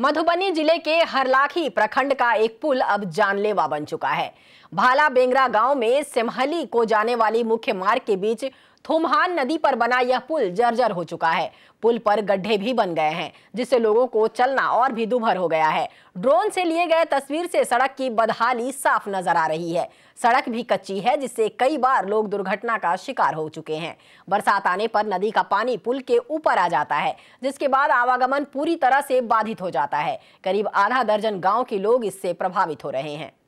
मधुबनी जिले के हरलाखी प्रखंड का एक पुल अब जानलेवा बन चुका है भाला बेंगरा गांव में सिमहली को जाने वाली मुख्य मार्ग के बीच थुमहान नदी पर बना यह पुल जर्जर हो चुका है पुल पर गड्ढे भी बन गए हैं जिससे लोगों को चलना और भी दुभर हो गया है ड्रोन से लिए गए तस्वीर से सड़क की बदहाली साफ नजर आ रही है सड़क भी कच्ची है जिससे कई बार लोग दुर्घटना का शिकार हो चुके हैं बरसात आने पर नदी का पानी पुल के ऊपर आ जाता है जिसके बाद आवागमन पूरी तरह से बाधित हो जाता है करीब आधा दर्जन गाँव के लोग इससे प्रभावित हो रहे हैं